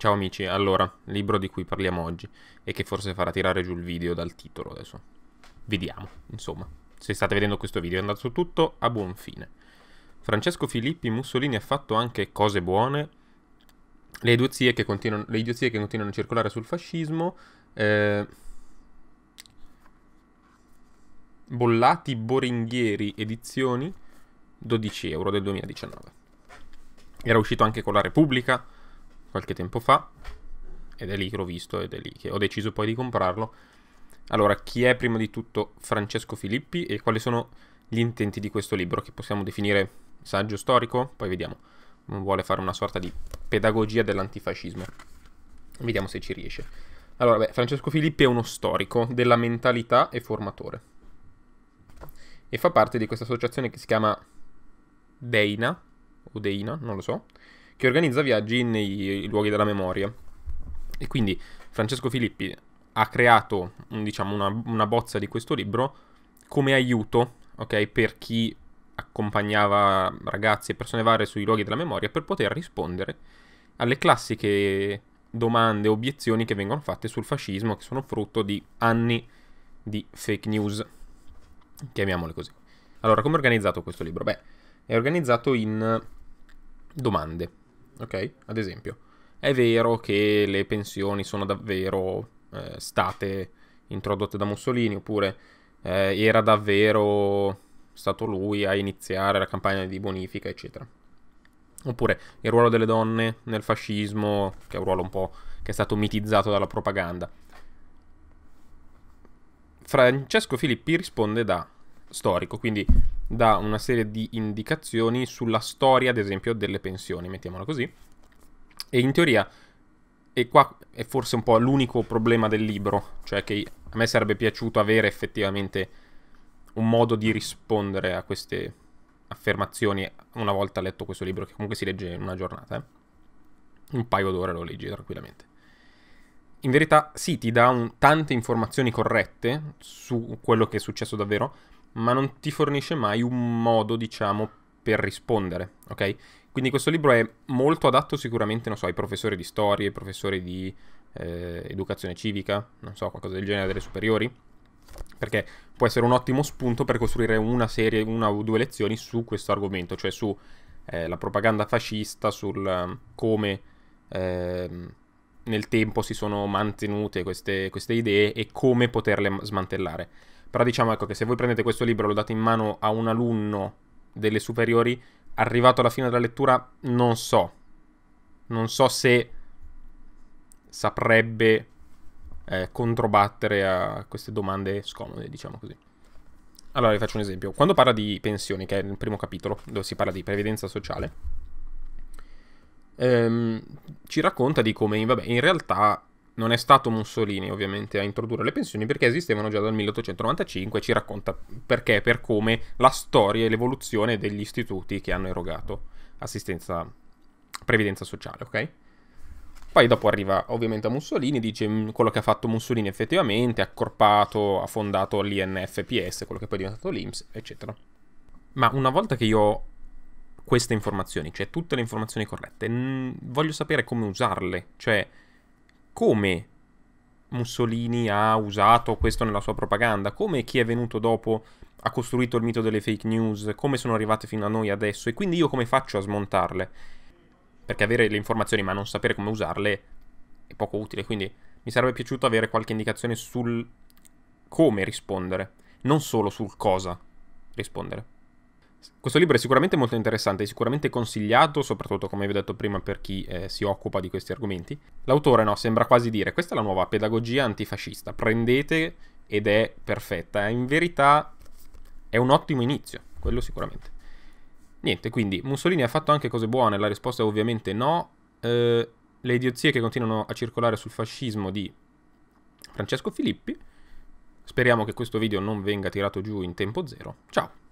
Ciao amici, allora, libro di cui parliamo oggi e che forse farà tirare giù il video dal titolo adesso. Vediamo, insomma. Se state vedendo questo video è andato tutto a buon fine. Francesco Filippi Mussolini ha fatto anche cose buone, le idiozie che continuano, le idiozie che continuano a circolare sul fascismo, eh, Bollati Boringhieri Edizioni, 12 euro del 2019. Era uscito anche con la Repubblica, qualche tempo fa ed è lì che l'ho visto ed è lì che ho deciso poi di comprarlo. Allora, chi è prima di tutto Francesco Filippi e quali sono gli intenti di questo libro che possiamo definire saggio storico? Poi vediamo. Vuole fare una sorta di pedagogia dell'antifascismo. Vediamo se ci riesce. Allora, beh, Francesco Filippi è uno storico della mentalità e formatore. E fa parte di questa associazione che si chiama Deina, o Deina, non lo so, che organizza viaggi nei luoghi della memoria. E quindi Francesco Filippi ha creato diciamo, una, una bozza di questo libro come aiuto okay, per chi accompagnava ragazzi e persone varie sui luoghi della memoria per poter rispondere alle classiche domande, obiezioni che vengono fatte sul fascismo, che sono frutto di anni di fake news. Chiamiamole così. Allora, come è organizzato questo libro? Beh, è organizzato in domande ok? Ad esempio, è vero che le pensioni sono davvero eh, state introdotte da Mussolini, oppure eh, era davvero stato lui a iniziare la campagna di bonifica, eccetera. Oppure il ruolo delle donne nel fascismo, che è un ruolo un po' che è stato mitizzato dalla propaganda. Francesco Filippi risponde da storico, quindi dà una serie di indicazioni sulla storia, ad esempio, delle pensioni, mettiamola così. E in teoria, e qua è forse un po' l'unico problema del libro, cioè che a me sarebbe piaciuto avere effettivamente un modo di rispondere a queste affermazioni una volta letto questo libro, che comunque si legge in una giornata, eh. un paio d'ore lo leggi tranquillamente in verità sì, ti dà un, tante informazioni corrette su quello che è successo davvero, ma non ti fornisce mai un modo, diciamo, per rispondere, ok? Quindi questo libro è molto adatto sicuramente, non so, ai professori di storia, ai professori di eh, educazione civica, non so, qualcosa del genere, delle superiori, perché può essere un ottimo spunto per costruire una serie, una o due lezioni su questo argomento, cioè su eh, propaganda fascista, sul ehm, come eh, nel tempo si sono mantenute queste, queste idee e come poterle smantellare. Però diciamo ecco che se voi prendete questo libro e lo date in mano a un alunno delle superiori, arrivato alla fine della lettura non so. Non so se saprebbe eh, controbattere a queste domande scomode, diciamo così. Allora vi faccio un esempio. Quando parla di pensioni, che è il primo capitolo, dove si parla di previdenza sociale, ehm, ci racconta di come vabbè, in realtà non è stato Mussolini ovviamente a introdurre le pensioni perché esistevano già dal 1895 e ci racconta perché, per come, la storia e l'evoluzione degli istituti che hanno erogato assistenza, previdenza sociale, ok? Poi dopo arriva ovviamente a Mussolini, dice mm, quello che ha fatto Mussolini effettivamente, ha accorpato, ha fondato l'INFPS, quello che poi è diventato l'IMSS, eccetera. Ma una volta che io ho queste informazioni, cioè tutte le informazioni corrette, voglio sapere come usarle, cioè come Mussolini ha usato questo nella sua propaganda, come chi è venuto dopo ha costruito il mito delle fake news, come sono arrivate fino a noi adesso e quindi io come faccio a smontarle? Perché avere le informazioni ma non sapere come usarle è poco utile, quindi mi sarebbe piaciuto avere qualche indicazione sul come rispondere, non solo sul cosa rispondere questo libro è sicuramente molto interessante, è sicuramente consigliato, soprattutto come vi ho detto prima per chi eh, si occupa di questi argomenti. L'autore no, sembra quasi dire questa è la nuova pedagogia antifascista, prendete ed è perfetta. Eh, in verità è un ottimo inizio, quello sicuramente. Niente, quindi Mussolini ha fatto anche cose buone, la risposta è ovviamente no. Eh, le idiozie che continuano a circolare sul fascismo di Francesco Filippi. Speriamo che questo video non venga tirato giù in tempo zero. Ciao!